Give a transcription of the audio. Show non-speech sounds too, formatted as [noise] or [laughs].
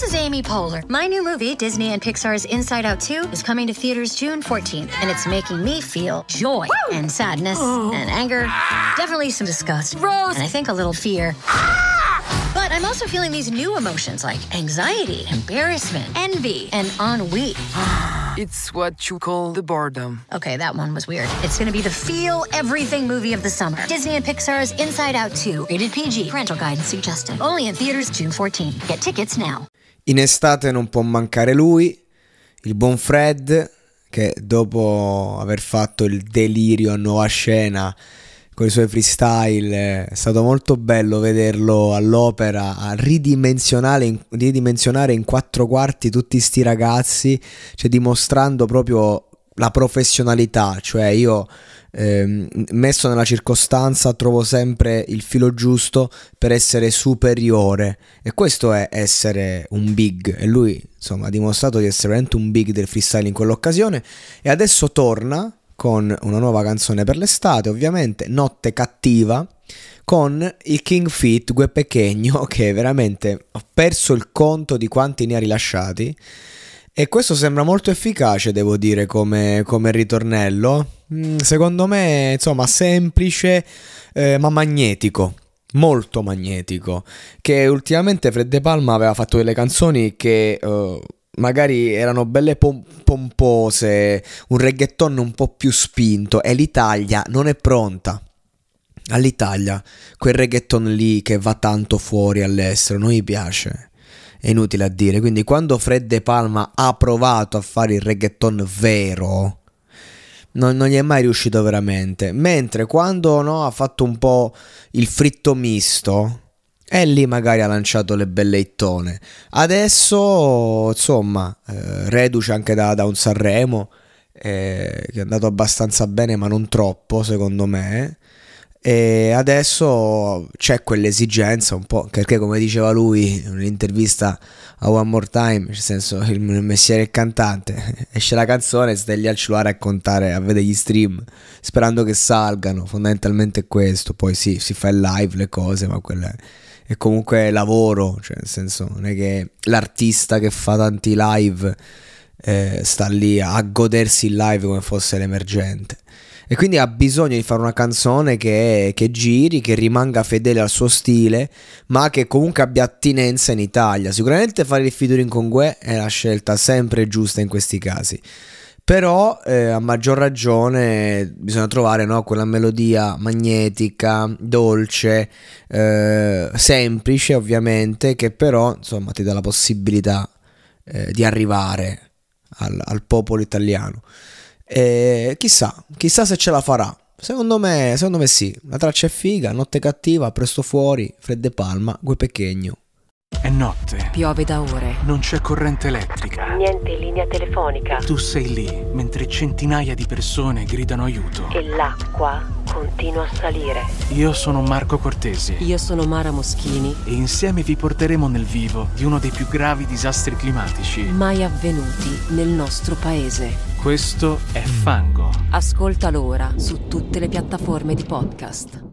This is Amy Poehler. My new movie, Disney and Pixar's Inside Out 2, is coming to theaters June 14th, and it's making me feel joy Woo! and sadness oh. and anger, definitely some disgust, Rose. and I think a little fear. Ah! But I'm also feeling these new emotions like anxiety, embarrassment, envy, and ennui. [sighs] It's what you call the boredom. Okay, that one was weird. It's gonna be the feel everything movie of the summer. Disney and Pixar's Inside Out 2, rated PG, parental guidance suggested. Only in theaters June 14. Get tickets now. In estate non può mancare lui, il buon Fred, che dopo aver fatto il delirio a nuova scena con i suoi freestyle, è stato molto bello vederlo all'opera a ridimensionare, ridimensionare in quattro quarti tutti sti ragazzi, cioè dimostrando proprio la professionalità, cioè io Ehm, messo nella circostanza trovo sempre il filo giusto per essere superiore e questo è essere un big e lui insomma ha dimostrato di essere veramente un big del freestyle in quell'occasione e adesso torna con una nuova canzone per l'estate ovviamente Notte Cattiva con il King Fit Gue Pechegno [laughs] che veramente ho perso il conto di quanti ne ha rilasciati e questo sembra molto efficace, devo dire, come, come ritornello. Mm, secondo me, insomma, semplice eh, ma magnetico. Molto magnetico. Che ultimamente Fred De Palma aveva fatto delle canzoni che. Eh, magari erano belle pom pompose, un reggaeton un po' più spinto e l'Italia non è pronta all'Italia quel reggaeton lì che va tanto fuori all'estero non gli piace è inutile a dire. Quindi quando Fred De Palma ha provato a fare il reggaeton vero, non, non gli è mai riuscito veramente. Mentre quando no, ha fatto un po' il fritto misto, e lì magari ha lanciato le belle ittone. Adesso, insomma, eh, reduce anche da, da un Sanremo, eh, che è andato abbastanza bene, ma non troppo, secondo me. E adesso c'è quell'esigenza un po', perché come diceva lui in un'intervista a One More Time, nel senso il mestiere è cantante, [laughs] esce la canzone e stai lì al cellulare a contare, a vedere gli stream, sperando che salgano, fondamentalmente è questo, poi sì, si fa il live le cose, ma quello è, comunque lavoro, cioè nel senso non è che l'artista che fa tanti live eh, sta lì a godersi il live come fosse l'emergente. E quindi ha bisogno di fare una canzone che, che, giri, che rimanga fedele al suo stile, ma che comunque abbia attinenza in Italia. Sicuramente fare il featuring con Gue è la scelta sempre giusta in questi casi. Però eh, a maggior ragione bisogna trovare no, quella melodia magnetica, dolce, eh, semplice ovviamente, che però insomma, ti dà la possibilità eh, di arrivare al, al popolo italiano. E chissà, chissà se ce la farà. Secondo me, secondo me sì. La traccia è figa, notte cattiva, presto fuori, fredde palma, gue pechegno. È notte. Piove da ore. Non c'è corrente elettrica. Niente linea telefonica. Tu sei lì mentre centinaia di persone gridano aiuto. E l'acqua continua a salire. Io sono Marco Cortesi. Io sono Mara Moschini. E insieme vi porteremo nel vivo di uno dei più gravi disastri climatici mai avvenuti nel nostro paese. Questo è Fango. Ascolta l'ora su tutte le piattaforme di podcast.